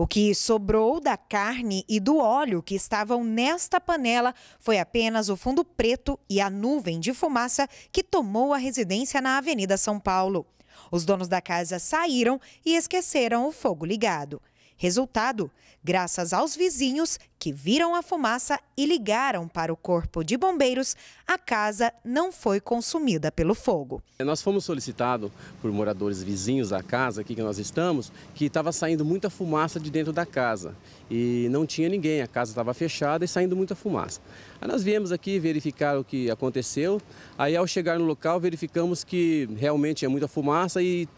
O que sobrou da carne e do óleo que estavam nesta panela foi apenas o fundo preto e a nuvem de fumaça que tomou a residência na Avenida São Paulo. Os donos da casa saíram e esqueceram o fogo ligado. Resultado: graças aos vizinhos que viram a fumaça e ligaram para o Corpo de Bombeiros, a casa não foi consumida pelo fogo. Nós fomos solicitados por moradores vizinhos da casa aqui que nós estamos, que estava saindo muita fumaça de dentro da casa e não tinha ninguém, a casa estava fechada e saindo muita fumaça. Aí nós viemos aqui verificar o que aconteceu, aí ao chegar no local verificamos que realmente é muita fumaça e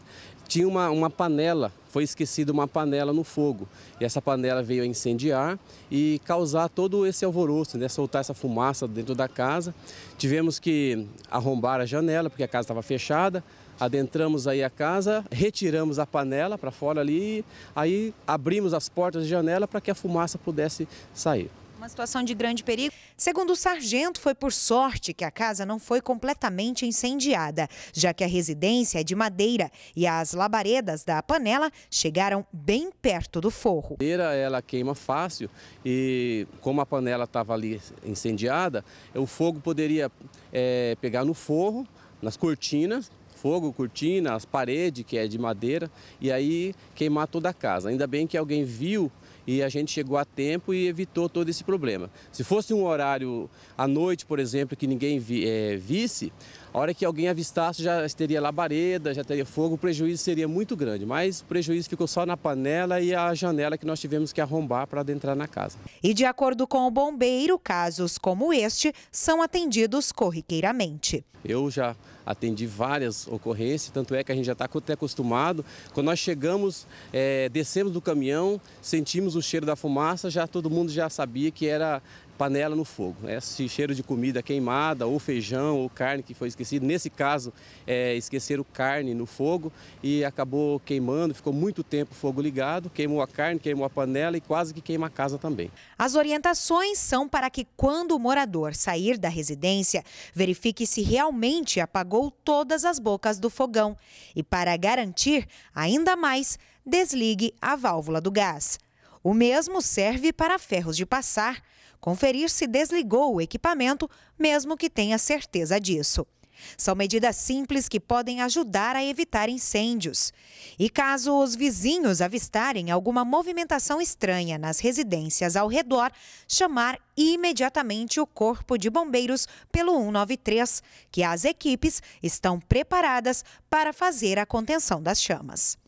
tinha uma, uma panela foi esquecida uma panela no fogo. E essa panela veio a incendiar e causar todo esse alvoroço, né? soltar essa fumaça dentro da casa. Tivemos que arrombar a janela, porque a casa estava fechada. Adentramos aí a casa, retiramos a panela para fora ali, aí abrimos as portas e janela para que a fumaça pudesse sair. Uma situação de grande perigo. Segundo o sargento, foi por sorte que a casa não foi completamente incendiada, já que a residência é de madeira e as labaredas da panela chegaram bem perto do forro. A madeira ela queima fácil e como a panela estava ali incendiada, o fogo poderia é, pegar no forro, nas cortinas fogo, cortina, as paredes, que é de madeira, e aí queimar toda a casa. Ainda bem que alguém viu e a gente chegou a tempo e evitou todo esse problema. Se fosse um horário à noite, por exemplo, que ninguém vi, é, visse, a hora que alguém avistasse já teria labareda, já teria fogo, o prejuízo seria muito grande, mas o prejuízo ficou só na panela e a janela que nós tivemos que arrombar para adentrar na casa. E de acordo com o bombeiro, casos como este são atendidos corriqueiramente. Eu já atendi várias ocorrências, tanto é que a gente já está até acostumado. Quando nós chegamos, é, descemos do caminhão, sentimos o cheiro da fumaça, já todo mundo já sabia que era panela no fogo. Esse né? cheiro de comida queimada, ou feijão, ou carne que foi esquecido. Nesse caso, é, esqueceram carne no fogo e acabou queimando, ficou muito tempo o fogo ligado, queimou a carne, queimou a panela e quase que queima a casa também. As orientações são para que quando o morador sair da residência, verifique se realmente apagou todas as bocas do fogão. E para garantir ainda mais, desligue a válvula do gás. O mesmo serve para ferros de passar, conferir se desligou o equipamento, mesmo que tenha certeza disso. São medidas simples que podem ajudar a evitar incêndios. E caso os vizinhos avistarem alguma movimentação estranha nas residências ao redor, chamar imediatamente o Corpo de Bombeiros pelo 193, que as equipes estão preparadas para fazer a contenção das chamas.